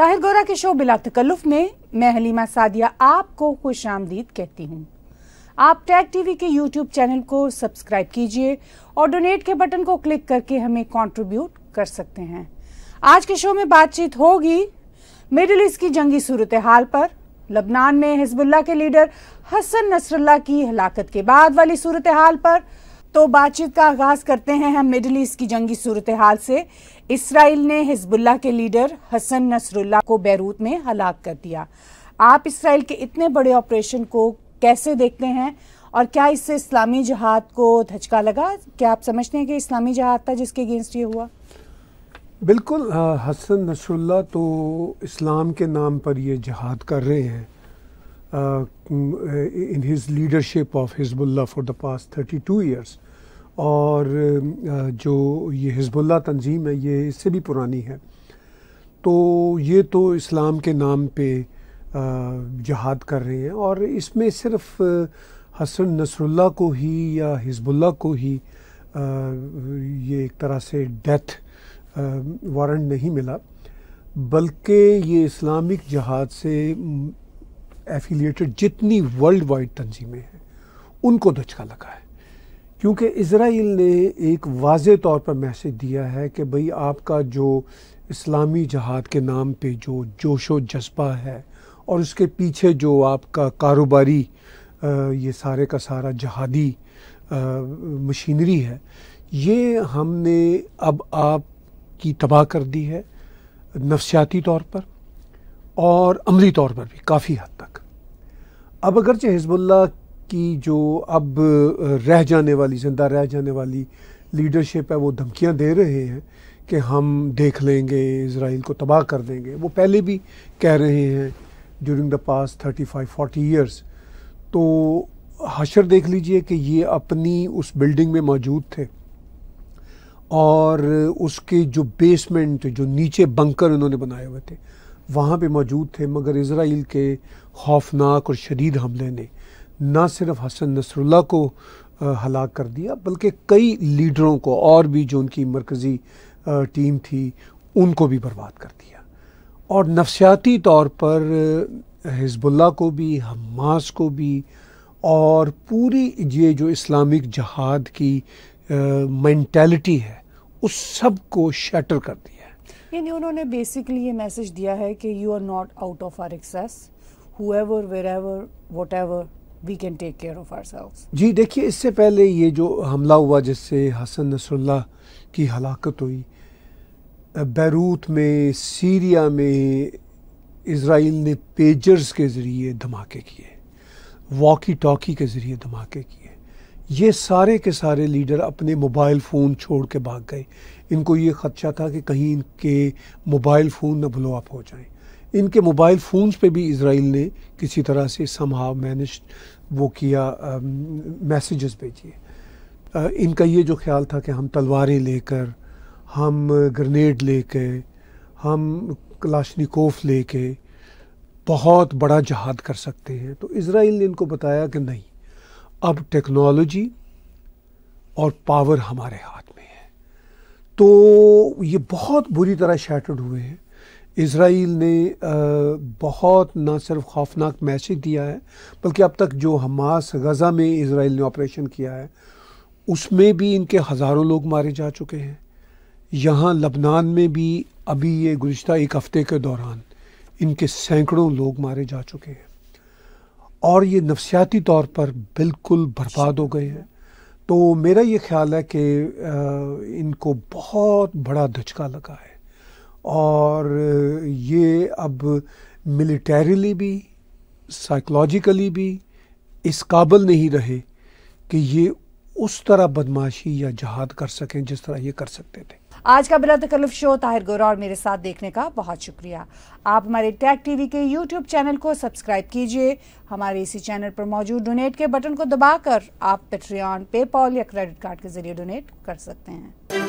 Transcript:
ताहिर गोरा के शो बिला तकल्लुफ में मैं हलीमा सादिया आपको खुश आमदीद कहती हूँ आप टैग टीवी के यूट्यूब चैनल को सब्सक्राइब कीजिए और डोनेट के बटन को क्लिक करके हमें कंट्रीब्यूट कर सकते हैं आज के शो में बातचीत होगी मिडिल ईस्ट की जंगी सूरत हाल पर लबनान में हिजबुल्ला के लीडर हसन नसरल्ला की हलाकत के बाद वाली सूरत हाल पर तो बातचीत का आगाज करते हैं हम मिडिल ईस्ट की जंगी सूरत हाल से इसराइल ने हिजबुल्ला के लीडर हसन नसरुल्ला को बैरूत में हलाक कर दिया आप इसराइल के इतने बड़े ऑपरेशन को कैसे देखते हैं और क्या इससे इस्लामी जहाद को धचका लगा क्या आप समझते हैं कि इस्लामी जहाद था जिसके अगेंस्ट ये हुआ बिल्कुल हसन नसरुल्ला तो इस्लाम के नाम पर ये जहाद कर रहे हैं in his leadership of Hezbollah for the past thirty two years और um, uh, जो ये हिजबुल्ला तंजीम है ये इससे भी पुरानी है तो ये तो इस्लाम के नाम पे uh, जहाद कर रहे हैं और इसमें सिर्फ uh, हसन नसरुल्ला को ही या हिजबुल्ला को ही ये एक तरह से डेथ वारंट नहीं मिला बल्कि ये इस्लामिक जहाद से एफिलिएटेड जितनी वर्ल्ड वाइड तंजीमें हैं उनको धचका तो लगा है क्योंकि इसराइल ने एक वाज तौर पर मैसेज दिया है कि भाई आपका जो इस्लामी जहाद के नाम पे जो जोशो जज्बा है और उसके पीछे जो आपका कारोबारी ये सारे का सारा जहादी मशीनरी है ये हमने अब आप की तबाह कर दी है नफसियाती तौर पर और अमली तौर पर भी काफ़ी हद तक अब अगरचे हिजबुल्ला की जो अब रह जाने वाली जिंदा रह जाने वाली लीडरशिप है वो धमकियां दे रहे हैं कि हम देख लेंगे इसराइल को तबाह कर देंगे वो पहले भी कह रहे हैं during the past thirty five forty years तो हशर देख लीजिए कि ये अपनी उस बिल्डिंग में मौजूद थे और उसके जो बेसमेंट जो नीचे बंकर उन्होंने बनाए हुए थे वहाँ पर मौजूद थे मगर इसराइल के खौफनाक और शदीद हमले ने ना सिर्फ हसन नसरुल्ला को हलाक कर दिया बल्कि कई लीडरों को और भी जो उनकी मरकज़ी टीम थी उनको भी बर्बाद कर दिया और नफसियाती तौर पर हिजबुल्ला को भी हमास को भी और पूरी ये जो इस्लामिक जहाद की मैंटेलिटी है उस सब को शटर कर दिया यानी उन्होंने बेसिकली ये मैसेज दिया है कि you are not out of our access however wherever whatever we can take care of our जी देखिए इससे पहले ये जो हमला हुआ जिससे हसन नसरुल्ला की हलाकत हुई बैरूत में सीरिया में इसराइल ने पेजर्स के ज़रिए धमाके किए वॉकी टॉकी के ज़रिए धमाके किए ये सारे के सारे लीडर अपने मोबाइल फ़ोन छोड़ के भाग गए इनको ये खदशा था कि कहीं इनके मोबाइल फ़ोन न ब्लो अप हो जाए इनके मोबाइल फ़ोन्स पे भी इसराइल ने किसी तरह से समहा मैनेज वो किया मैसेजेस भेजिए इनका ये जो ख्याल था कि हम तलवारें लेकर हम ग्रनेड लेके हम ले लेके बहुत बड़ा जहाद कर सकते हैं तो इसराइल ने इनको बताया कि नहीं अब टेक्नोलॉजी और पावर हमारे हाथ में है तो ये बहुत बुरी तरह शैटर्ड हुए हैं इसराइल ने बहुत ना सिर्फ खौफनाक मैसेज दिया है बल्कि अब तक जो हमास गज़ा में इसराइल ने ऑपरेशन किया है उसमें भी इनके हज़ारों लोग मारे जा चुके हैं यहाँ लबनान में भी अभी ये गुज्त एक हफ़्ते के दौरान इनके सैकड़ों लोग मारे जा चुके हैं और ये नफसियाती तौर पर बिल्कुल बर्बाद हो गए हैं तो मेरा ये ख्याल है कि इनको बहुत बड़ा धचका लगा है और ये अब मिलिटरीली भी साइकोलॉजिकली भी इस काबिल नहीं रहे कि ये उस तरह बदमाशी या जहाद कर सकें जिस तरह ये कर सकते थे आज का बिला तकल्फ शो ताहिर गोरा और मेरे साथ देखने का बहुत शुक्रिया आप हमारे टैग टीवी के यूट्यूब चैनल को सब्सक्राइब कीजिए हमारे इसी चैनल पर मौजूद डोनेट के बटन को दबाकर आप पेट्रियन पेपॉल या क्रेडिट कार्ड के जरिए डोनेट कर सकते हैं